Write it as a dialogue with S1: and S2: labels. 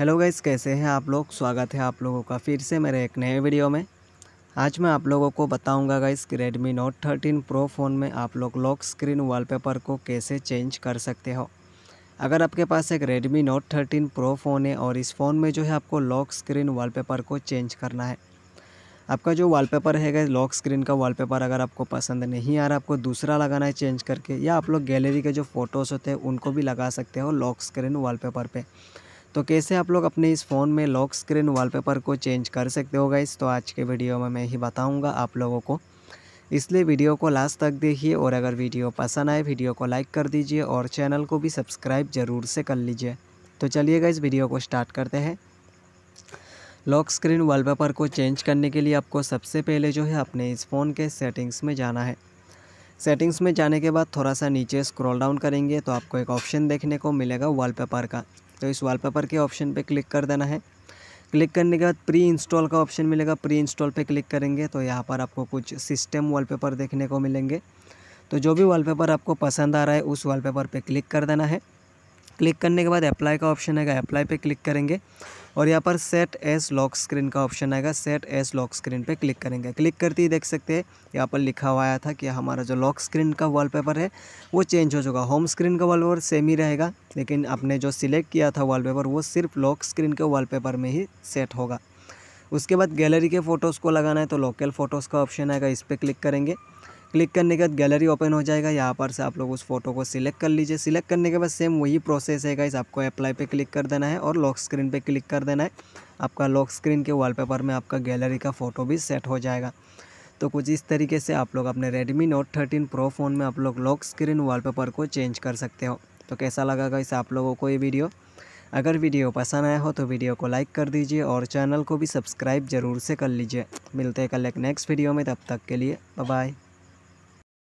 S1: hello guys कैसे हैं आप लोग स्वागत है आप लोगों का फिर से मेरे एक नए वीडियो में आज मैं आप लोगों को बताऊंगा गाइस कि रेडमी नोट 13 प्रो फ़ोन में आप लोग लॉक स्क्रीन वॉलपेपर को कैसे चेंज कर सकते हो अगर आपके पास एक रेडमी नोट 13 प्रो फ़ोन है और इस फ़ोन में जो है आपको लॉक स्क्रीन वाल को चेंज करना है आपका जो पेपर है गए लॉक स्क्रीन का वाल अगर आपको पसंद नहीं आ रहा आपको दूसरा लगाना है चेंज करके या आप लोग गैलरी के जो फ़ोटोज़ होते हैं उनको भी लगा सकते हो लॉक स्क्रीन पेपर पे तो कैसे आप लोग अपने इस फ़ोन में लॉक स्क्रीन वॉलपेपर को चेंज कर सकते हो गाइस तो आज के वीडियो में मैं ही बताऊँगा आप लोगों को इसलिए वीडियो को लास्ट तक देखिए और अगर वीडियो पसंद आए वीडियो को लाइक कर दीजिए और चैनल को भी सब्सक्राइब ज़रूर से कर लीजिए तो चलिएगा इस वीडियो को स्टार्ट करते हैं लॉक स्क्रीन वॉलपेपर को चेंज करने के लिए आपको सबसे पहले जो है अपने इस फ़ोन के सेटिंग्स में जाना है सेटिंग्स में जाने के बाद थोड़ा सा नीचे स्क्रॉल डाउन करेंगे तो आपको एक ऑप्शन देखने को मिलेगा वॉलपेपर का तो इस वॉलपेपर के ऑप्शन पे क्लिक कर देना है क्लिक करने के बाद प्री इंस्टॉल का ऑप्शन मिलेगा प्री इंस्टॉल पे क्लिक करेंगे तो यहाँ पर आपको कुछ सिस्टम वॉलपेपर देखने को मिलेंगे तो जो भी वॉलपेपर आपको पसंद आ रहा है उस वॉलपेपर पे क्लिक कर देना है क्लिक करने के बाद अप्लाई का ऑप्शन आएगा अप्लाई पे क्लिक करेंगे और यहाँ पर सेट एस लॉक स्क्रीन का ऑप्शन आएगा सेट एस लॉक स्क्रीन पे क्लिक करेंगे क्लिक करते ही देख सकते हैं यहाँ पर लिखा हुआ आया था कि हमारा जो लॉक स्क्रीन का वॉलपेपर है वो चेंज हो चुका होम स्क्रीन का वॉलपेपर सेम ही रहेगा लेकिन आपने जो सिलेक्ट किया था वॉलपेपर वो सिर्फ लॉक स्क्रीन के वॉलपेपर में ही सेट होगा उसके बाद गैलरी के फ़ोटोज़ को लगाना है तो लोकल फ़ोटोज़ का ऑप्शन आएगा इस पर क्लिक करेंगे क्लिक करने के बाद गैलरी ओपन हो जाएगा यहाँ पर से आप लोग उस फोटो को सिलेक्ट कर लीजिए सिलेक्ट करने के बाद सेम वही प्रोसेस है गाइस आपको अप्लाई पे क्लिक कर देना है और लॉक स्क्रीन पे क्लिक कर देना है आपका लॉक स्क्रीन के वॉलपेपर में आपका गैलरी का फ़ोटो भी सेट हो जाएगा तो कुछ इस तरीके से आप लोग अपने Redmi note thirteen pro phone में आप लोग लॉक स्क्रीन वाल को चेंज कर सकते हो तो कैसा लगा गाइस आप लोगों को ये वीडियो अगर वीडियो पसंद आया हो तो वीडियो को लाइक कर दीजिए और चैनल को भी सब्सक्राइब ज़रूर से कर लीजिए मिलते हैं कल एक नेक्स्ट वीडियो में तब तक के लिए बाय